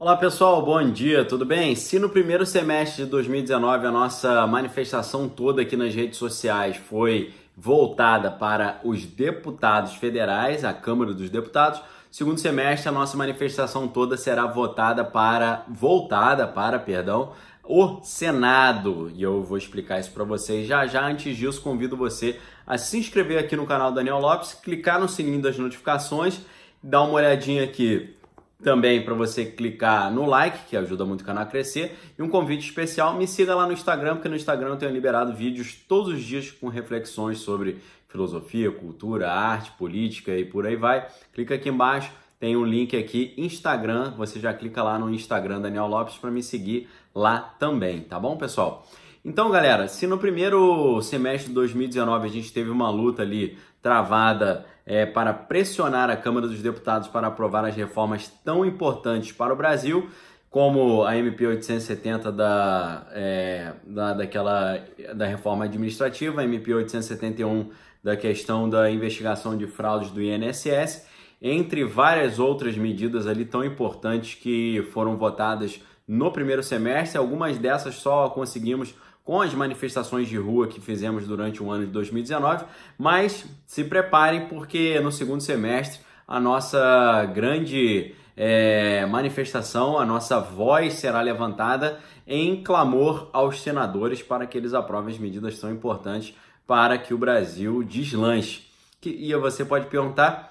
Olá pessoal, bom dia, tudo bem? Se no primeiro semestre de 2019 a nossa manifestação toda aqui nas redes sociais foi voltada para os deputados federais, a Câmara dos Deputados, segundo semestre a nossa manifestação toda será votada para voltada para, perdão, o Senado. E eu vou explicar isso para vocês já já. Antes disso, convido você a se inscrever aqui no canal Daniel Lopes, clicar no sininho das notificações, dar uma olhadinha aqui também para você clicar no like, que ajuda muito o canal a crescer, e um convite especial, me siga lá no Instagram, porque no Instagram eu tenho liberado vídeos todos os dias com reflexões sobre filosofia, cultura, arte, política e por aí vai. Clica aqui embaixo, tem um link aqui Instagram, você já clica lá no Instagram Daniel Lopes para me seguir lá também, tá bom, pessoal? Então, galera, se no primeiro semestre de 2019 a gente teve uma luta ali travada é, para pressionar a Câmara dos Deputados para aprovar as reformas tão importantes para o Brasil, como a MP 870 da, é, da, daquela, da reforma administrativa, a MP 871 da questão da investigação de fraudes do INSS, entre várias outras medidas ali tão importantes que foram votadas no primeiro semestre. Algumas dessas só conseguimos com as manifestações de rua que fizemos durante o ano de 2019, mas se preparem porque no segundo semestre a nossa grande é, manifestação, a nossa voz será levantada em clamor aos senadores para que eles aprovem as medidas tão importantes para que o Brasil deslanche. e você pode perguntar,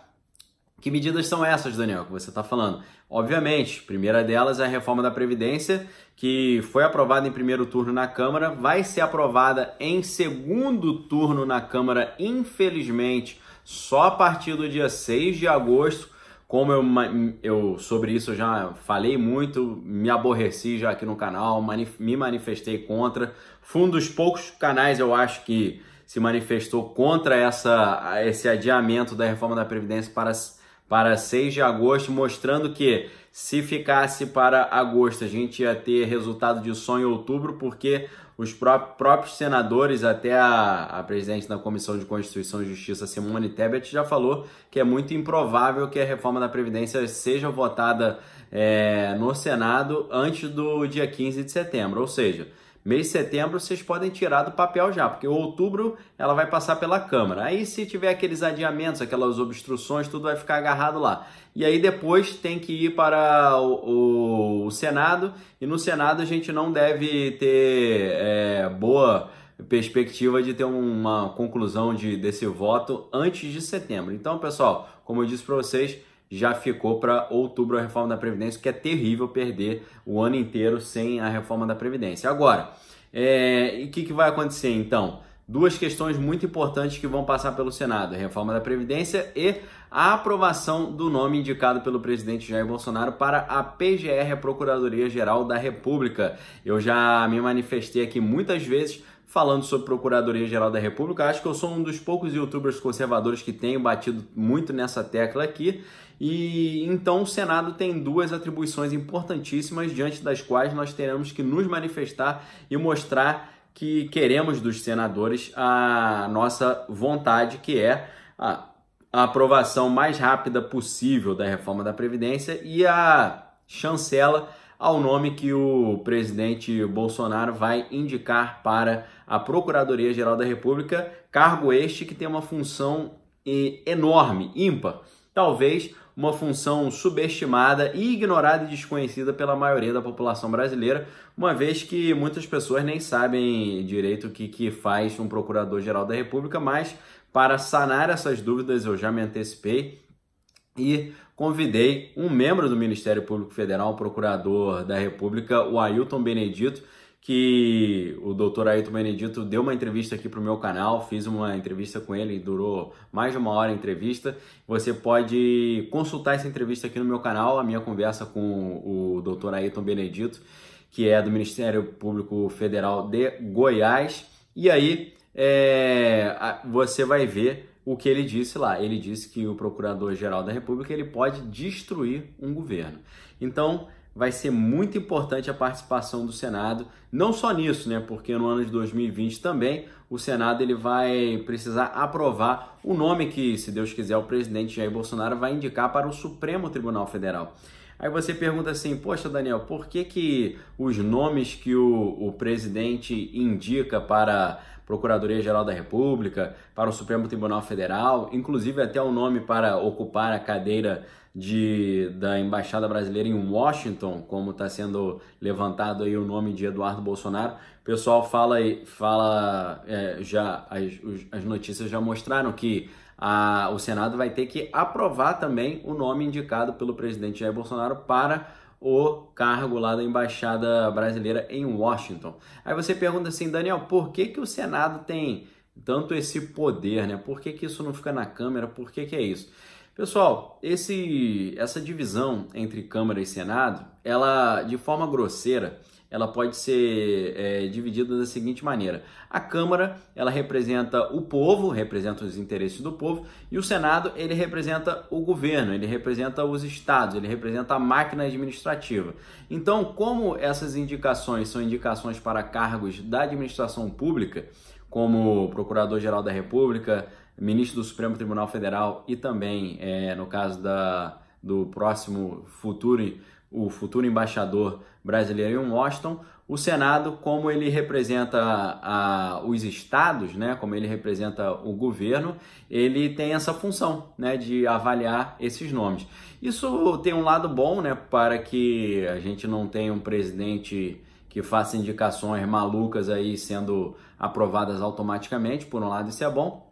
que medidas são essas, Daniel, que você está falando? Obviamente, primeira delas é a reforma da Previdência, que foi aprovada em primeiro turno na Câmara, vai ser aprovada em segundo turno na Câmara, infelizmente, só a partir do dia 6 de agosto. Como eu, eu sobre isso já falei muito, me aborreci já aqui no canal, manif me manifestei contra. Foi um dos poucos canais, eu acho, que se manifestou contra essa, esse adiamento da reforma da Previdência para para 6 de agosto, mostrando que se ficasse para agosto, a gente ia ter resultado de só em outubro, porque os próprios senadores, até a, a presidente da Comissão de Constituição e Justiça, Simone Tebet, já falou que é muito improvável que a reforma da Previdência seja votada é, no Senado antes do dia 15 de setembro. Ou seja, Mês de setembro vocês podem tirar do papel já, porque outubro ela vai passar pela Câmara. Aí se tiver aqueles adiamentos, aquelas obstruções, tudo vai ficar agarrado lá. E aí depois tem que ir para o, o, o Senado, e no Senado a gente não deve ter é, boa perspectiva de ter uma conclusão de, desse voto antes de setembro. Então, pessoal, como eu disse para vocês, já ficou para outubro a reforma da Previdência, que é terrível perder o ano inteiro sem a reforma da Previdência. Agora, é, o que, que vai acontecer então? Duas questões muito importantes que vão passar pelo Senado: a reforma da Previdência e a aprovação do nome indicado pelo presidente Jair Bolsonaro para a PGR, a Procuradoria Geral da República. Eu já me manifestei aqui muitas vezes falando sobre Procuradoria-Geral da República. Acho que eu sou um dos poucos youtubers conservadores que tenho batido muito nessa tecla aqui. E então o Senado tem duas atribuições importantíssimas diante das quais nós teremos que nos manifestar e mostrar que queremos dos senadores a nossa vontade, que é a aprovação mais rápida possível da reforma da Previdência e a chancela ao nome que o presidente Bolsonaro vai indicar para a Procuradoria-Geral da República, cargo este que tem uma função enorme, ímpar, talvez uma função subestimada e ignorada e desconhecida pela maioria da população brasileira, uma vez que muitas pessoas nem sabem direito o que, que faz um Procurador-Geral da República, mas para sanar essas dúvidas eu já me antecipei e convidei um membro do Ministério Público Federal, o procurador da República, o Ailton Benedito, que o doutor Ailton Benedito deu uma entrevista aqui para o meu canal, fiz uma entrevista com ele, durou mais de uma hora a entrevista. Você pode consultar essa entrevista aqui no meu canal, a minha conversa com o doutor Ailton Benedito, que é do Ministério Público Federal de Goiás. E aí é, você vai ver o que ele disse lá. Ele disse que o Procurador-Geral da República ele pode destruir um governo. Então, vai ser muito importante a participação do Senado, não só nisso, né? Porque no ano de 2020 também o Senado ele vai precisar aprovar o nome que, se Deus quiser, o presidente Jair Bolsonaro vai indicar para o Supremo Tribunal Federal. Aí você pergunta assim, poxa Daniel, por que, que os nomes que o, o presidente indica para Procuradoria-Geral da República, para o Supremo Tribunal Federal, inclusive até o nome para ocupar a cadeira de, da Embaixada Brasileira em Washington, como está sendo levantado aí o nome de Eduardo Bolsonaro. O pessoal fala, fala é, já, as, as notícias já mostraram que a, o Senado vai ter que aprovar também o nome indicado pelo presidente Jair Bolsonaro para o cargo lá da embaixada brasileira em Washington. Aí você pergunta assim, Daniel, por que que o Senado tem tanto esse poder, né? Por que, que isso não fica na Câmara? Por que, que é isso? Pessoal, esse, essa divisão entre Câmara e Senado, ela de forma grosseira, ela pode ser é, dividida da seguinte maneira: a Câmara ela representa o povo, representa os interesses do povo, e o Senado ele representa o governo, ele representa os estados, ele representa a máquina administrativa. Então, como essas indicações são indicações para cargos da administração pública, como Procurador-Geral da República, ministro do Supremo Tribunal Federal e também, é, no caso da, do próximo futuro, o futuro embaixador brasileiro em Washington, o Senado, como ele representa a, os estados, né, como ele representa o governo, ele tem essa função né, de avaliar esses nomes. Isso tem um lado bom né, para que a gente não tenha um presidente que faça indicações malucas aí sendo aprovadas automaticamente. Por um lado, isso é bom.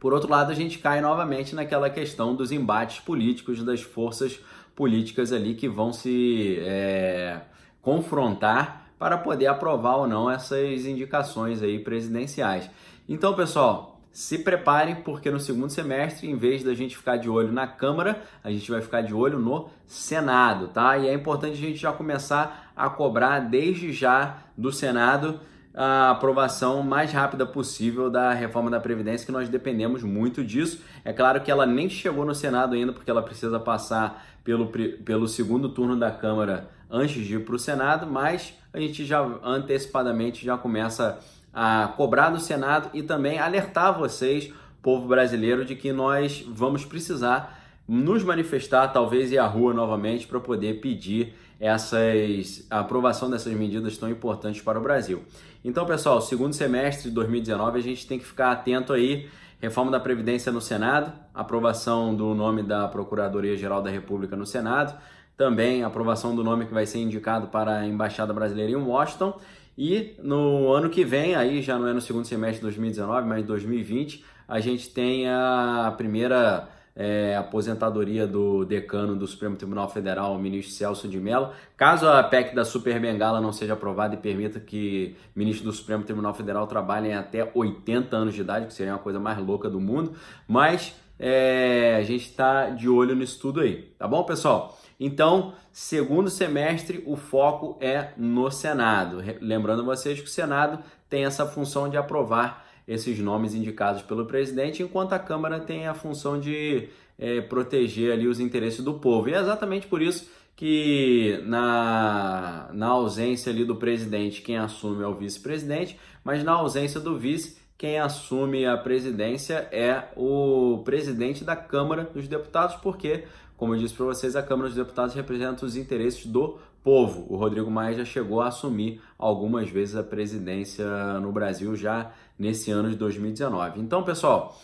Por outro lado, a gente cai novamente naquela questão dos embates políticos, das forças políticas ali que vão se é, confrontar para poder aprovar ou não essas indicações aí presidenciais. Então, pessoal, se preparem, porque no segundo semestre, em vez da gente ficar de olho na Câmara, a gente vai ficar de olho no Senado, tá? E é importante a gente já começar a cobrar desde já do Senado a aprovação mais rápida possível da reforma da Previdência, que nós dependemos muito disso. É claro que ela nem chegou no Senado ainda, porque ela precisa passar pelo, pelo segundo turno da Câmara antes de ir para o Senado, mas a gente já antecipadamente já começa a cobrar do Senado e também alertar vocês, povo brasileiro, de que nós vamos precisar nos manifestar, talvez ir à rua novamente para poder pedir essas a aprovação dessas medidas tão importantes para o Brasil. Então, pessoal, segundo semestre de 2019, a gente tem que ficar atento aí. Reforma da Previdência no Senado, aprovação do nome da Procuradoria-Geral da República no Senado, também aprovação do nome que vai ser indicado para a Embaixada Brasileira em Washington. E no ano que vem, aí já não é no segundo semestre de 2019, mas 2020, a gente tem a primeira é, aposentadoria do decano do Supremo Tribunal Federal, o ministro Celso de Mello. Caso a PEC da Super Bengala não seja aprovada e permita que ministros do Supremo Tribunal Federal trabalhem até 80 anos de idade, que seria uma coisa mais louca do mundo, mas é, a gente está de olho nisso tudo aí, tá bom, pessoal? Então, segundo semestre, o foco é no Senado. Lembrando vocês que o Senado tem essa função de aprovar esses nomes indicados pelo presidente, enquanto a Câmara tem a função de é, proteger ali os interesses do povo. E é exatamente por isso que na, na ausência ali do presidente, quem assume é o vice-presidente, mas na ausência do vice, quem assume a presidência é o presidente da Câmara dos Deputados, porque, como eu disse para vocês, a Câmara dos Deputados representa os interesses do povo. O Rodrigo Maia já chegou a assumir algumas vezes a presidência no Brasil já nesse ano de 2019. Então, pessoal,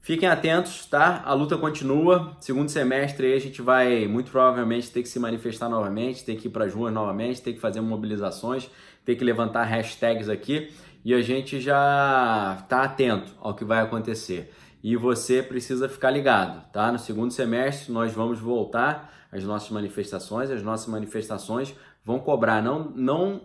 fiquem atentos, tá? A luta continua. Segundo semestre a gente vai muito provavelmente ter que se manifestar novamente, ter que ir para as ruas novamente, ter que fazer mobilizações, ter que levantar hashtags aqui e a gente já está atento ao que vai acontecer e você precisa ficar ligado, tá? No segundo semestre nós vamos voltar às nossas manifestações, as nossas manifestações vão cobrar não, não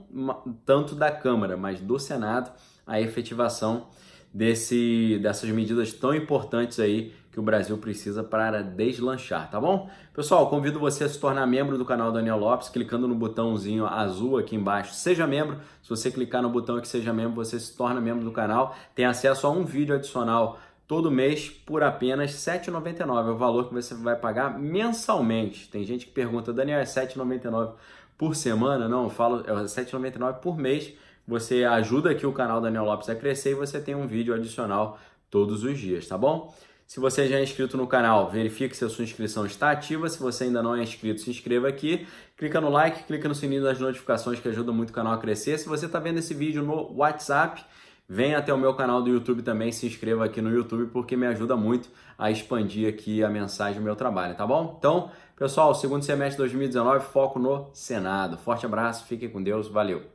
tanto da Câmara, mas do Senado a efetivação desse, dessas medidas tão importantes aí que o Brasil precisa para deslanchar, tá bom? Pessoal, convido você a se tornar membro do canal Daniel Lopes, clicando no botãozinho azul aqui embaixo, seja membro. Se você clicar no botão que seja membro, você se torna membro do canal, tem acesso a um vídeo adicional todo mês por apenas R$ 7,99, é o valor que você vai pagar mensalmente. Tem gente que pergunta, Daniel, é R$ 7,99 por semana? Não, eu falo, é R$ 7,99 por mês. Você ajuda aqui o canal Daniel Lopes a crescer e você tem um vídeo adicional todos os dias, tá bom? Se você já é inscrito no canal, verifique se a sua inscrição está ativa. Se você ainda não é inscrito, se inscreva aqui. Clica no like, clica no sininho das notificações que ajuda muito o canal a crescer. Se você está vendo esse vídeo no WhatsApp, Venha até o meu canal do YouTube também, se inscreva aqui no YouTube porque me ajuda muito a expandir aqui a mensagem do meu trabalho, tá bom? Então, pessoal, segundo semestre de 2019, foco no Senado. Forte abraço, fiquem com Deus, valeu!